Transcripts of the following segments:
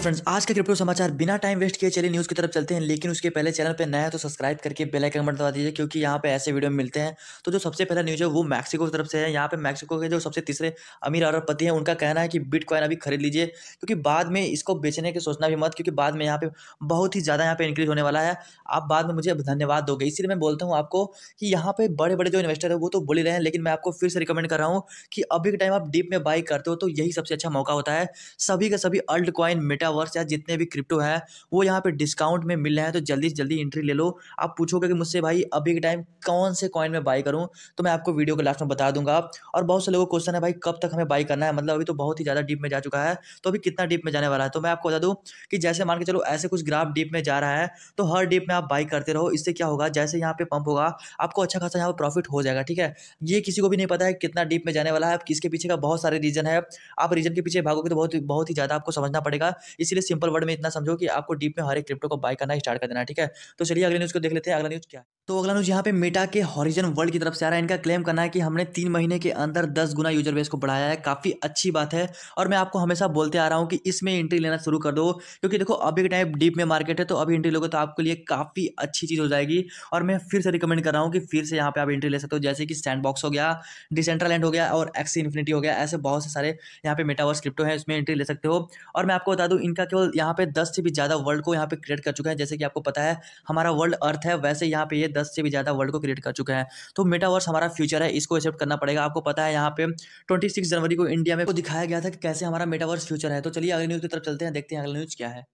friends आज का crypto समाचार बिना टाइम वेस्ट किए चले न्यूज़ की तरफ चलते हैं लेकिन उसके पहले चैनल पर नया है तो सब्सक्राइब करके बेल आइकन बटन दबा दीजिए क्योंकि यहाँ पे ऐसे वीडियो मिलते हैं तो जो सबसे पहला न्यूज़ है वो मैक्सिको की तरफ से है यहाँ पे मैक्सिको के जो सबसे तीसरे अमीर अरबपति हैं उनका कहना है कि बिटकॉइन अभी खरीद लीजिए क्योंकि बाद में इसको बेचने की सोचना भी मत क्योंकि बाद में यहाँ पे बहुत ही ज़्यादा यहाँ पे इंक्रीज होने वाला है आप बाद में मुझे धन्यवाद दोगे इसीलिए मैं बोलता हूँ आपको कि यहाँ पे बड़े बड़े जो इन्वेस्टर है वो तो बोल ही रहे हैं लेकिन मैं आपको फिर से रिकमेंड कर रहा हूँ कि अभी के टाइम आप डीप में बाई करते हो तो यही सबसे अच्छा मौका होता है सभी का सभी अल्ट कॉइन मेटा मेटावर्स या जितने भी क्रिप्टो है वो यहाँ पे डिस्काउंट में मिल रहे हैं तो जल्दी से जल्दी एंट्री ले लो आप पूछोगे कि मुझसे भाई अभी के टाइम कौन से कॉइन में बाई करूँ तो मैं आपको वीडियो के लास्ट में बता दूंगा और बहुत से लोगों को क्वेश्चन है भाई कब तक हमें बाई करना है मतलब अभी तो बहुत ही ज़्यादा डीप में जा चुका है तो अभी कितना डीप में जाने वाला है तो मैं आपको बता दूँ कि जैसे मान के चलो ऐसे कुछ ग्राफ डीप में जा रहा है तो हर डीप में आप बाई करते रहो इससे क्या होगा जैसे यहाँ पे पंप होगा आपको अच्छा खासा यहाँ पर प्रॉफिट हो जाएगा ठीक है ये किसी को भी नहीं पता है कितना डीप में जाने वाला है किसके पीछे का बहुत सारे रीजन है आप रीजन के पीछे भागोगे तो बहुत बहुत ही ज़्यादा आपको समझना पड़ेगा इसलिए सिंपल वर्ड में इतना समझो कि आपको डीप में हर एक क्रिप्टो को बाय करना स्टार्ट कर देना ठीक है तो चलिए अगले न्यूज़ को देख लेते हैं अगला न्यूज़ क्या है तो अगला न्यूज यहाँ पे मेटा के हॉरिजन वर्ल्ड की तरफ से आ रहा है इनका क्लेम करना है कि हमने तीन महीने के अंदर दस गुना यूजर बेस को बढ़ाया है काफ़ी अच्छी बात है और मैं आपको हमेशा बोलते आ रहा हूँ कि इसमें एंट्री लेना शुरू कर दो क्योंकि देखो अभी के टाइम डीप में मार्केट है तो अभी एंट्री लोगे तो आपके लिए काफ़ी अच्छी चीज़ हो जाएगी और मैं फिर से रिकमेंड कर रहा हूँ कि फिर से यहाँ पर आप एंट्री ले सकते हो जैसे कि सैंड बॉक्स हो गया डिसेंट्रल हो गया और एक्सी इन्फिनिटी हो गया ऐसे बहुत से सारे यहाँ पे मेटावर स्क्रिप्टो है इसमें एंट्री ले सकते हो और मैं आपको बता दूँ इनका केवल यहाँ पे दस से भी ज़्यादा वर्ल्ड को यहाँ पे क्रिएट कर चुका है जैसे कि आपको पता है हमारा वर्ल्ड अर्थ है वैसे यहाँ पे ये दस से भी ज़्यादा वर्ल्ड को क्रिएट कर चुका है तो मेटावर्स हमारा फ्यूचर है इसको एक्सेप्ट करना पड़ेगा आपको पता है यहाँ पे ट्वेंटी जनवरी को इंडिया में को दिखाया गया था कि कैसे हमारा मेटावर्स फ्यूचर है तो चलिए अगले न्यूज़ की तरफ चलते हैं देखते हैं अगली न्यूज़ क्या है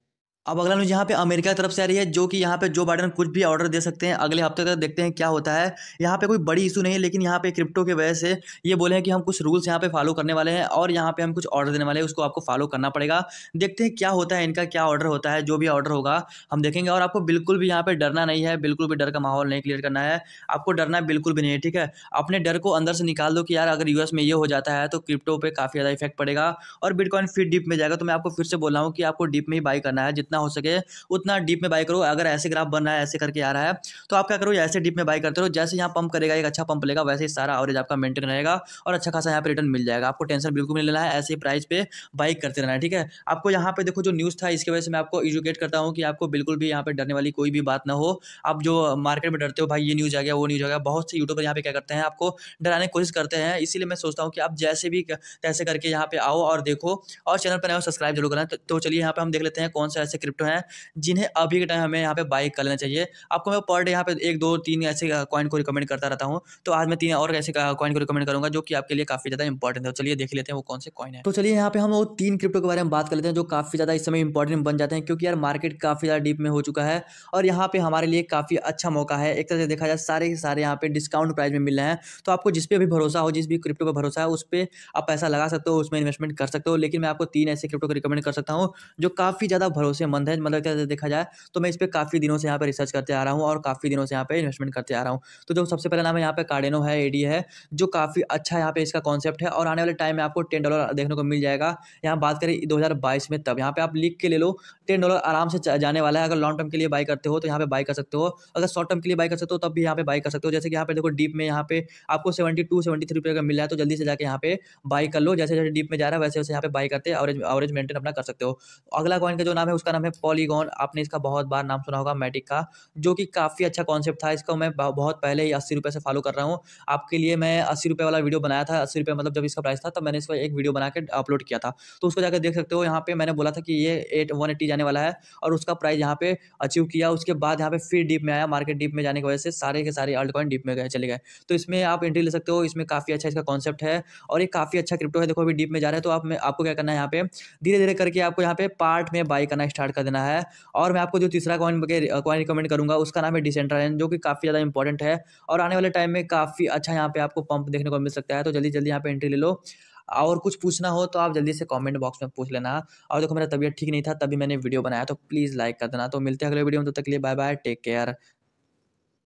अब अगला न्यूज़ यहाँ पे अमेरिका की तरफ से आ रही है जो कि यहाँ पे जो बाइडन कुछ भी ऑर्डर दे सकते हैं अगले हफ्ते तक देखते हैं क्या होता है यहाँ पे कोई बड़ी इशू नहीं है लेकिन यहाँ पे क्रिप्टो के वजह से ये बोले हैं कि हम कुछ रूल्स यहाँ पे फॉलो करने वाले हैं और यहाँ पे हम कुछ ऑर्डर देने वाले हैं उसको आपको फॉलो करना पड़ेगा देखते हैं क्या होता है इनका क्या ऑर्डर होता है जो भी ऑर्डर होगा हम देखेंगे और आपको बिल्कुल भी यहाँ पर डरना नहीं है बिल्कुल भी डर का माहौल नहीं क्लियर करना है आपको डरना बिल्कुल भी नहीं है ठीक है अपने डर को अंदर से निकाल दो कि यार अगर यूएस में ये हो जाता है तो क्रिप्टो पर काफ़ी ज़्यादा इफेक्ट पड़ेगा और बिटकॉइन फिर डीप में जाएगा तो मैं आपको फिर से बोल रहा हूँ कि आपको डीप में ही बाई करना है जितना जितना हो सके उतना डीप में बाई करो अगर ऐसे ग्राफ बन रहा है ऐसे करके आ रहा है तो आप क्या करो ऐसे डीप में बाई करते रहो जैसे यहाँ पंप करेगा एक अच्छा पंप लेगा वैसे ही सारा एवरेज आपका मेंटेन रहेगा और अच्छा खासा यहाँ पर रिटर्न मिल जाएगा आपको टेंशन बिल्कुल नहीं लेना है ऐसे प्राइस पर बाइक करते रहना है ठीक है आपको यहाँ पर देखो जो न्यूज़ था इसकी वजह से मैं आपको एजुकेट करता हूँ कि आपको बिल्कुल भी यहाँ पर डरने वाली कोई भी बात ना हो आप जो मार्केट में डरते हो भाई ये न्यूज़ आ गया वो न्यूज़ आ गया बहुत से यूट्यूबर यहाँ पर क्या करते हैं आपको डराने की कोशिश करते हैं इसीलिए मैं सोचता हूँ कि आप जैसे भी तैसे करके यहाँ पे आओ और देखो और चैनल पर नए सब्सक्राइब जरूर करना तो, तो चलिए यहाँ पर हम देख लेते हैं कौन सा ऐसे क्रिप्टो हैं जिन्हें अभी के टाइम हमें यहाँ पे बाई कर लेना चाहिए आपको मैं पर डे यहाँ पे एक दो तीन ऐसे कॉइन को रिकमेंड करता रहता हूँ तो आज मैं तीन और ऐसे कॉइन को रिकमेंड करूँगा जो कि आपके लिए काफ़ी ज़्यादा इंपॉर्टेंट है तो चलिए देख लेते हैं वो कौन से कॉइन है तो चलिए यहाँ पे हम वो तीन क्रिप्टो के बारे में बात कर लेते हैं जो काफ़ी ज़्यादा इस समय इंपॉर्टेंट बन जाते हैं क्योंकि यार मार्केट काफ़ी ज़्यादा डीप में हो चुका है और यहाँ पे हमारे लिए काफ़ी अच्छा मौका है एक तरह से देखा जाए सारे के सारे यहाँ पे डिस्काउंट प्राइस में मिल रहे हैं तो आपको जिस पे भी भरोसा हो जिस भी क्रिप्टो पर भरोसा है उस पर आप पैसा लगा सकते हो उसमें इन्वेस्टमेंट कर सकते हो लेकिन मैं आपको तीन ऐसे क्रिप्टो को रिकमेंड कर सकता हूँ जो काफ़ी ज़्यादा भरोसेमंद संबंध है मतलब क्या देखा जाए तो मैं इस पर काफ़ी दिनों से यहाँ पर रिसर्च करते आ रहा हूँ और काफ़ी दिनों से यहाँ पर इन्वेस्टमेंट करते आ रहा हूँ तो जो सबसे पहला नाम है यहाँ पर कार्डेनो है एडी है जो काफ़ी अच्छा यहाँ पे इसका कॉन्सेप्ट है और आने वाले टाइम में आपको टेन डॉलर देखने को मिल जाएगा यहाँ बात करें दो में तब यहाँ पर आप लिख के ले लो टेन डॉलर आराम से जाने वाला है अगर लॉन्ग टर्म के लिए बाई करते हो तो यहाँ पर बाई कर सकते हो अगर शॉर्ट टर्म के लिए बाई कर सकते हो तब भी यहाँ पर बाई कर सकते हो जैसे कि यहाँ पर देखो डीप में यहाँ पे आपको सेवेंटी टू सेवेंटी थ्री रुपये का मिल रहा है तो जल्दी से जाकर यहाँ पे बाई कर लो जैसे जैसे डीप में जा रहा है वैसे वैसे यहाँ पे बाई करते हैं एवरेज मेंटेन अपना कर सकते हो अगला कॉइन का जो नाम है उसका नाम है पॉलीगॉन आपने इसका बहुत बार नाम सुना होगा मैटिक का जो कि काफ़ी अच्छा कॉन्सेप्ट था इसको मैं बहुत पहले ही अस्सी से फॉलो कर रहा हूँ आपके लिए मैं अस्सी वाला वीडियो बनाया था अस्सी मतलब जब इसका प्राइस था तब मैंने इसको एक वीडियो बना के अपलोड किया था तो उसको जाकर देख सकते हो यहाँ पर मैंने बोला था कि ये एट जाने वाला है और उसका प्राइस यहाँ पर अचीव किया उसके बाद यहाँ पर फिर डीप में आया मार्केट डीप में जाने की वजह से सारे के सारे अल्ट कॉइन डीप में गए चले गए तो इसमें आप एंट्री ले सकते हो इसमें काफ़ी अच्छा इसका कॉन्सेप्ट है और ये काफ़ी अच्छा क्रिप्टो है देखो अभी डीप में जा रहा है तो आप में, आपको क्या करना है यहाँ पे धीरे धीरे करके आपको यहाँ पे पार्ट में बाई करना स्टार्ट स्टार्ट कर देना है और मैं आपको जो तीसरा कॉइन कॉइन रिकमेंड करूँगा उसका नाम है डिसेंट्राइन जो कि काफ़ी ज़्यादा इंपॉर्टेंट है और आने वाले टाइम में काफ़ी अच्छा यहाँ पे आपको पंप देखने को मिल सकता है तो जल्दी जल्दी यहाँ पे एंट्री ले लो और कुछ पूछना हो तो आप जल्दी से कमेंट बॉक्स में पूछ लेना और देखो मेरा तबीयत ठीक नहीं था तभी मैंने वीडियो बनाया तो प्लीज़ लाइक कर देना तो मिलते हैं अगले वीडियो में तो तक लिए बाय बाय टेक केयर